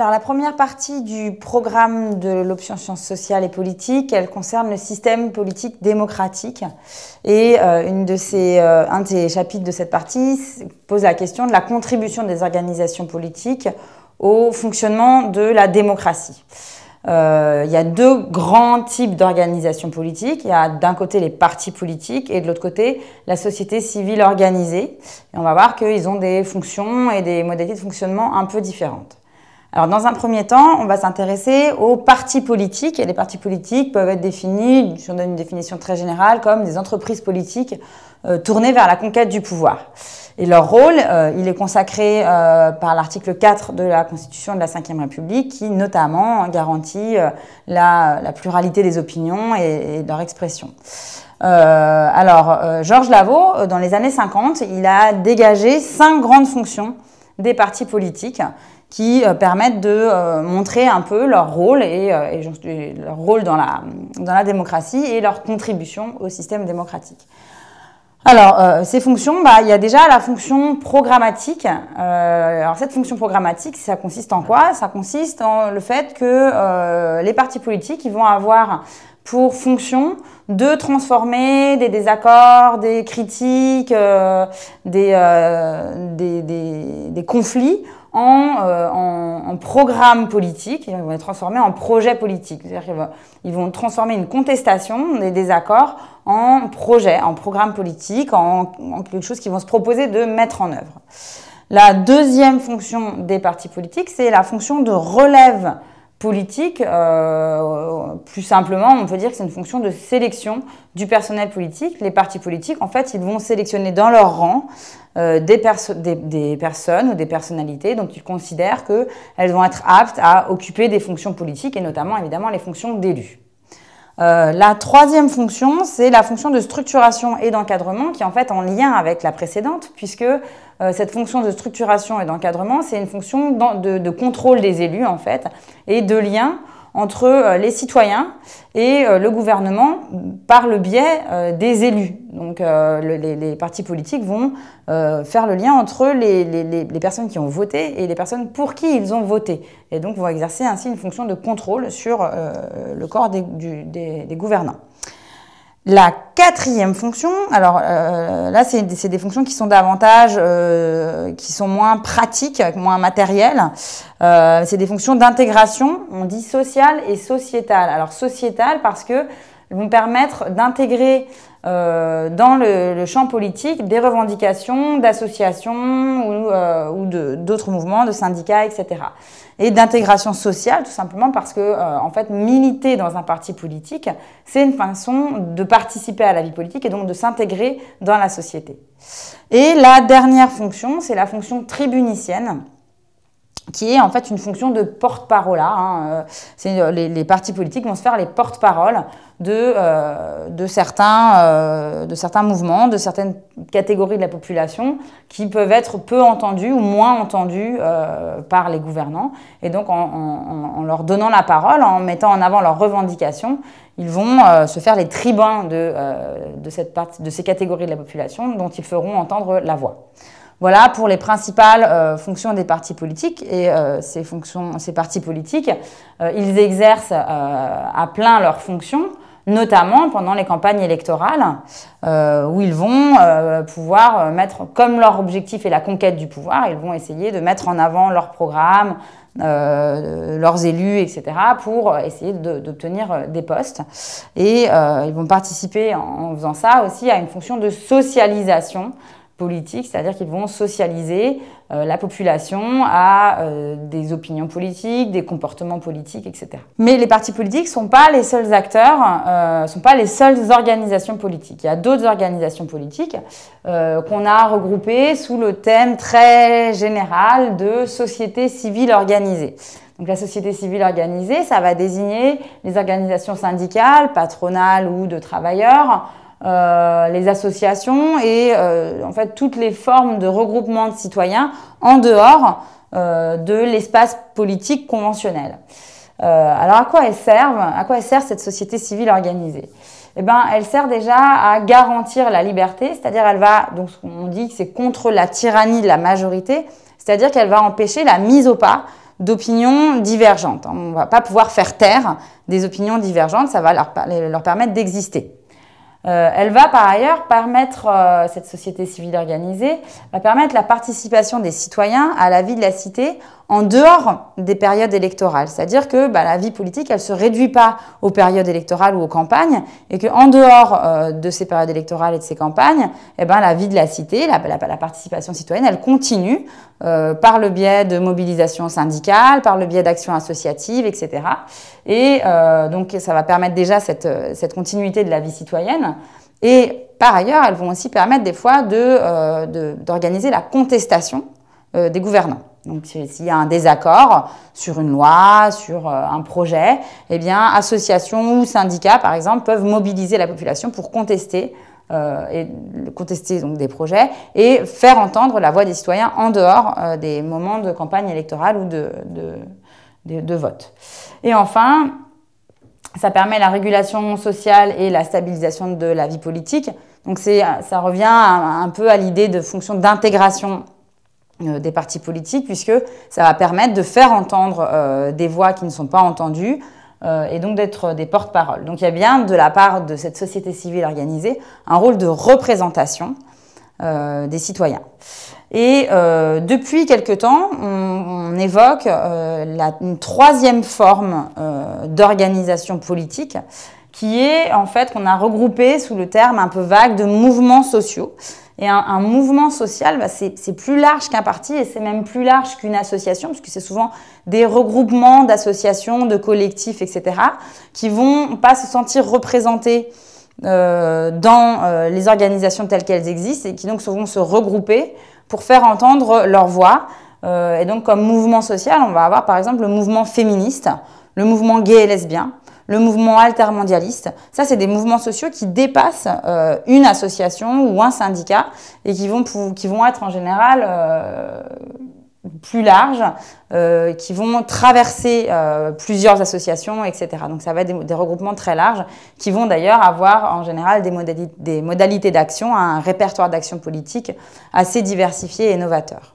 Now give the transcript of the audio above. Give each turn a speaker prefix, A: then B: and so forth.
A: Alors la première partie du programme de l'option sciences sociales et politiques, elle concerne le système politique démocratique. Et euh, une de ces, euh, un de ces chapitres de cette partie pose la question de la contribution des organisations politiques au fonctionnement de la démocratie. Euh, il y a deux grands types d'organisations politiques. Il y a d'un côté les partis politiques et de l'autre côté la société civile organisée. Et on va voir qu'ils ont des fonctions et des modalités de fonctionnement un peu différentes. Alors, dans un premier temps, on va s'intéresser aux partis politiques. Et les partis politiques peuvent être définis, si on donne une définition très générale, comme des entreprises politiques euh, tournées vers la conquête du pouvoir. Et leur rôle, euh, il est consacré euh, par l'article 4 de la Constitution de la Ve République, qui notamment garantit la, pluralité des opinions et, leur expression. alors, Georges Lavaux, dans les années 50, il a dégagé cinq grandes fonctions des partis politiques qui euh, permettent de euh, montrer un peu leur rôle euh, et, leur rôle dans la, dans la, démocratie et leur contribution au système démocratique. Alors, ces fonctions, bah, il y a déjà la fonction programmatique. alors, cette fonction programmatique, ça consiste en quoi Ça consiste en le fait que les partis politiques vont avoir pour fonction de transformer des désaccords, des critiques, des conflits euh, en, programme politique, ils vont les transformer en projet politique. C'est-à-dire qu'ils vont, transformer une contestation des désaccords en projet, en programme politique, en, en quelque chose qu'ils vont se proposer de mettre en œuvre. La deuxième fonction des partis politiques, c'est la fonction de relève politique, euh, plus simplement, on peut dire que c'est une fonction de sélection du personnel politique. Les partis politiques, en fait, ils vont sélectionner dans leur rang euh, des, perso des, des, personnes ou des personnalités dont ils considèrent qu'elles vont être aptes à occuper des fonctions politiques et notamment, évidemment, les fonctions d'élus. Euh, la troisième fonction, c'est la fonction de structuration et d'encadrement qui est en fait en lien avec la précédente puisque euh, cette fonction de structuration et d'encadrement, c'est une fonction de, contrôle des élus en fait et de lien entre euh, les citoyens et euh, le gouvernement par le biais euh, des élus. Donc les, partis politiques vont faire le lien entre les, personnes qui ont voté et les personnes pour qui ils ont voté. Et donc vont exercer ainsi une fonction de contrôle sur le corps des gouvernants. La quatrième fonction, alors euh, là c'est des fonctions qui sont davantage, euh, qui sont moins pratiques, moins matérielles. Euh, c'est des fonctions d'intégration, on dit sociale et sociétale. Alors sociétale parce que vont permettre d'intégrer euh, dans le, champ politique des revendications d'associations ou, euh, d'autres mouvements, de syndicats, etc. Et d'intégration sociale, tout simplement parce que, euh, en fait, militer dans un parti politique, c'est une façon de participer à la vie politique et donc de s'intégrer dans la société. Et la dernière fonction, c'est la fonction tribunicienne qui est en fait une fonction de porte-parole. Hein. Euh, euh, les, partis politiques vont se faire les porte-paroles de, euh, certains, de certains mouvements, de certaines catégories de la population qui peuvent être peu entendues ou moins entendues par les gouvernants. Et donc en, leur donnant la parole, en mettant en avant leurs revendications, ils vont se faire les tribuns de, de ces catégories de la population dont ils feront entendre la voix. Voilà pour les principales euh, fonctions des partis politiques et euh, ces, fonctions, ces partis politiques, euh, ils exercent à plein leurs fonctions, notamment pendant les campagnes électorales, où ils vont pouvoir mettre, comme leur objectif est la conquête du pouvoir, ils vont essayer de mettre en avant leurs programmes, leurs élus, etc., pour essayer d'obtenir des postes. Et ils vont participer en faisant ça aussi à une fonction de socialisation politiques, c'est-à-dire qu'ils vont socialiser euh, la population à euh, des opinions politiques, des comportements politiques, etc. Mais les partis politiques ne sont pas les seuls acteurs, ne euh, sont pas les seules organisations politiques. Il y a d'autres organisations politiques qu'on a regroupées sous le thème très général de société civile organisée. Donc la société civile organisée, ça va désigner les organisations syndicales, patronales ou de travailleurs, euh, les associations et euh, en fait toutes les formes de regroupement de citoyens en dehors euh, de l'espace politique conventionnel. alors à quoi elles servent À quoi elle sert cette société civile organisée eh ben, elle sert déjà à garantir la liberté, c'est-à-dire elle va, donc on dit que c'est contre la tyrannie de la majorité, c'est-à-dire qu'elle va empêcher la mise au pas d'opinions divergentes. On ne va pas pouvoir faire taire des opinions divergentes, ça va leur permettre d'exister. Euh, elle va par ailleurs permettre, euh, cette société civile organisée, va permettre la participation des citoyens à la vie de la cité en dehors des périodes électorales. C'est-à-dire que bah, la vie politique, elle ne se réduit pas aux périodes électorales ou aux campagnes, et qu'en dehors euh, de ces périodes électorales et de ces campagnes, eh ben, la vie de la cité, la, participation citoyenne, elle continue euh, par le biais de mobilisations syndicales, par le biais d'actions associatives, etc. Et euh, donc ça va permettre déjà cette, continuité de la vie citoyenne. Et par ailleurs, elles vont aussi permettre des fois d'organiser la contestation des gouvernants. Donc s'il y a un désaccord sur une loi, sur euh, un projet, eh bien associations ou syndicats par exemple peuvent mobiliser la population pour contester euh, contester donc des projets et faire entendre la voix des citoyens en dehors euh, des moments de campagne électorale ou de, vote. Et enfin, ça permet la régulation sociale et la stabilisation de la vie politique. Donc ça revient un peu à l'idée de fonction d'intégration euh, des partis politiques, puisque ça va permettre de faire entendre euh, des voix qui ne sont pas entendues, euh, et donc d'être des porte-parole. Donc il y a bien de la part de cette société civile organisée un rôle de représentation des citoyens. Et depuis quelque temps, on, évoque la, une troisième forme d'organisation politique qui est en fait qu'on a regroupé sous le terme un peu vague de mouvements sociaux. Et un, mouvement social, bah, c'est plus large qu'un parti et c'est même plus large qu'une association, parce que c'est souvent des regroupements d'associations, de collectifs, etc., qui vont pas se sentir représentés euh, dans euh, les organisations telles qu'elles existent et qui donc vont se regrouper pour faire entendre leur voix. Euh, et donc comme mouvement social, on va avoir par exemple le mouvement féministe, le mouvement gay et lesbien, le mouvement altermondialiste. Ça, c'est des mouvements sociaux qui dépassent euh, une association ou un syndicat et qui vont, qui vont être en général euh, plus larges, euh, qui vont traverser plusieurs associations, etc. Donc ça va être des, regroupements très larges qui vont d'ailleurs avoir en général des, des modalités d'action, un répertoire d'action politique assez diversifié et novateur.